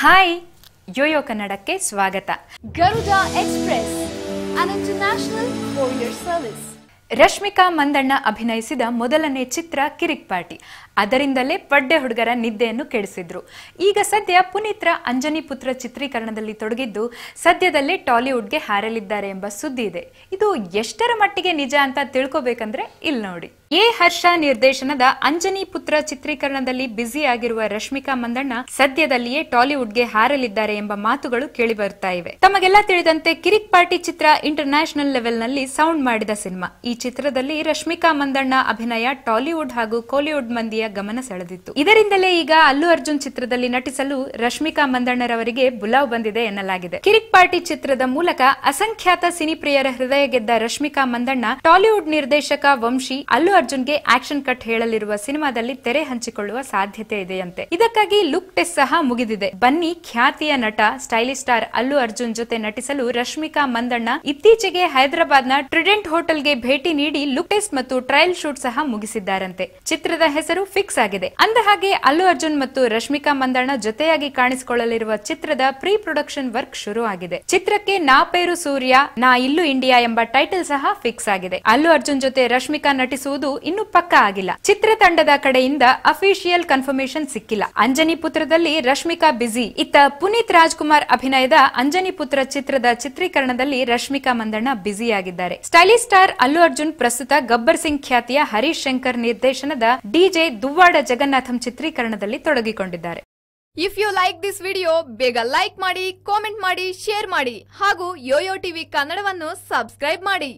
hi yoyo ಕನ್ನಡಕ್ಕೆ ಸ್ವಾಗತ Garuda express on international service Rashmika Mandanna ಅಭಿನಯಿಸಿದ ಮೊದಲನೇ ಚಿತ್ರ ಕಿರಿಕ್ ಪಾಟಿ ಅದರಿಂದಲೇ ಪಡ್ಡೆ ಹುಡುಗರ ನಿದ್ದೆಯನ್ನು ಕೆಡಿಸಿದ್ರು ಈಗ ಸದ್ಯ ಪುನೀತ್ರ ಅಂಜನಿ ಪುತ್ರ ಚಿತ್ರೀಕರಣದಲ್ಲಿ ತೊಡಗಿದ್ದು ಸದ್ಯದಲ್ಲೇ ಟಾಲಿವುಡ್ಗೆ ಹಾರಲಿದ್ದಾರೆ ಎಂಬ ಸುದ್ದಿ ಇದೆ ಇದು ಎಷ್ಟರ ಮಟ್ಟಿಗೆ ನಿಜ ಅಂತ ತಿಳ್ಕೊಬೇಕಂದ್ರೆ ಇಲ್ಲಿ ನೋಡಿ ಎ ಹರ್ಷ ನಿರ್ದೇಶನದ ಅಂಜನಿ ಪುತ್ರ ಚಿತ್ರೀಕರಣದಲ್ಲಿ ಬ್ಯುಸಿ ಆಗಿರುವ ರಶ್ಮಿಕಾ ಮಂದಣ್ಣ ಸದ್ಯದಲ್ಲಿಯೇ ಟಾಲಿವುಡ್ಗೆ ಹಾರಲಿದ್ದಾರೆ ಎಂಬ ಮಾತುಗಳು ಕೇಳಿಬರ್ತಾ ಇವೆ ತಮಗೆಲ್ಲ ತಿಳಿದಂತೆ ಕಿರಿಕ್ ಪಾರ್ಟಿ ಚಿತ್ರ ಇಂಟರ್ ನ್ಯಾಷನಲ್ ಲೆವೆಲ್ ನಲ್ಲಿ ಸೌಂಡ್ ಮಾಡಿದ ಸಿನಿಮಾ ಈ ಚಿತ್ರದಲ್ಲಿ ರಶ್ಮಿಕಾ ಮಂದಣ್ಣ ಅಭಿನಯ ಟಾಲಿವುಡ್ ಹಾಗೂ ಕೋಲಿವುಡ್ ಮಂದಿಯ ಗಮನ ಸೆಳೆದಿತ್ತು ಇದರಿಂದಲೇ ಈಗ ಅಲ್ಲು ಅರ್ಜುನ್ ಚಿತ್ರದಲ್ಲಿ ನಟಿಸಲು ರಶ್ಮಿಕಾ ಮಂದಣ್ಣರವರಿಗೆ ಬುಲಾವ್ ಬಂದಿದೆ ಎನ್ನಲಾಗಿದೆ ಕಿರಿಕ್ ಪಾರ್ಟಿ ಚಿತ್ರದ ಮೂಲಕ ಅಸಂಖ್ಯಾತ ಸಿನಿಪ್ರಿಯರ ಹೃದಯ ಗೆದ್ದ ರಶ್ಮಿಕಾ ಮಂದಣ್ಣ ಟಾಲಿವುಡ್ ನಿರ್ದೇಶಕ ವಂಶಿ ಅಲ್ಲು ಅರ್ಜುನ್ಗೆ ಆಕ್ಷನ್ ಕಟ್ ಹೇಳಲಿರುವ ಸಿನಿಮಾದಲ್ಲಿ ತೆರೆ ಹಂಚಿಕೊಳ್ಳುವ ಸಾಧ್ಯತೆ ಇದೆಯಂತೆ ಇದಕ್ಕಾಗಿ ಲುಕ್ ಟೆಸ್ಟ್ ಸಹ ಮುಗಿದಿದೆ ಬನ್ನಿ ಖ್ಯಾತಿಯ ನಟ ಸ್ಟೈಲಿಶ್ ಸ್ಟಾರ್ ಅಲ್ಲು ಅರ್ಜುನ್ ಜೊತೆ ನಟಿಸಲು ರಶ್ಮಿಕಾ ಮಂದಣ್ಣ ಇತ್ತೀಚೆಗೆ ಹೈದರಾಬಾದ್ನ ಟ್ರಿಡೆಂಟ್ ಹೋಟೆಲ್ಗೆ ಭೇಟಿ ನೀಡಿ ಲುಕ್ ಟೆಸ್ಟ್ ಮತ್ತು ಟ್ರಯಲ್ ಶೂಟ್ ಸಹ ಮುಗಿಸಿದ್ದಾರಂತೆ ಚಿತ್ರದ ಹೆಸರು ಫಿಕ್ಸ್ ಆಗಿದೆ ಅಂದಹಾಗೆ ಅಲ್ಲು ಅರ್ಜುನ್ ಮತ್ತು ರಶ್ಮಿಕಾ ಮಂದಣ್ಣ ಜೊತೆಯಾಗಿ ಕಾಣಿಸಿಕೊಳ್ಳಲಿರುವ ಚಿತ್ರದ ಪ್ರೀ ಪ್ರೊಡಕ್ಷನ್ ವರ್ಕ್ ಶುರು ಆಗಿದೆ ಚಿತ್ರಕ್ಕೆ ನಾ ಪೇರು ಸೂರ್ಯ ನಾ ಇಲ್ಲು ಇಂಡಿಯಾ ಎಂಬ ಟೈಟಲ್ ಸಹ ಫಿಕ್ಸ್ ಆಗಿದೆ ಅಲ್ಲು ಅರ್ಜುನ್ ಜೊತೆ ರಶ್ಮಿಕಾ ನಟಿಸುವುದು ಅನ್ನೋದು ಇನ್ನು ಪಕ್ಕ ಆಗಿಲ್ಲ ಚಿತ್ರತಂಡದ ಕಡೆಯಿಂದ ಅಫಿಷಿಯಲ್ ಕನ್ಫರ್ಮೇಶನ್ ಸಿಕ್ಕಿಲ್ಲ ಅಂಜನಿ ಪುತ್ರದಲ್ಲಿ ರಶ್ಮಿಕಾ ಬ್ಯುಸಿ ಇತ್ತ ಪುನೀತ್ ರಾಜ್ಕುಮಾರ್ ಅಭಿನಯದ ಅಂಜನಿ ಪುತ್ರ ಚಿತ್ರದ ಚಿತ್ರೀಕರಣದಲ್ಲಿ ರಶ್ಮಿಕಾ ಮಂದಣ್ಣ ಬ್ಯುಸಿಯಾಗಿದ್ದಾರೆ ಸ್ಟೈಲಿಶ್ ಸ್ಟಾರ್ ಅಲ್ಲು ಅರ್ಜುನ್ ಪ್ರಸ್ತುತ ಗಬ್ಬರ್ ಸಿಂಗ್ ಖ್ಯಾತಿಯ ಹರೀಶ್ ಶಂಕರ್ ನಿರ್ದೇಶನದ ಡಿಜೆ ದುವ್ವಾಡ ಜಗನ್ನಾಥಂ ಚಿತ್ರೀಕರಣದಲ್ಲಿ ತೊಡಗಿಕೊಂಡಿದ್ದಾರೆ if you like this video ಬೇಗ ಲೈಕ್ ಮಾಡಿ ಕಾಮೆಂಟ್ ಮಾಡಿ ಶೇರ್ ಮಾಡಿ ಹಾಗೂ ಯೋಯೋ ಟಿವಿ ಕನ್ನಡವನ್ನು ಸಬ್ಸ್ಕ್ರೈಬ್ ಮಾಡಿ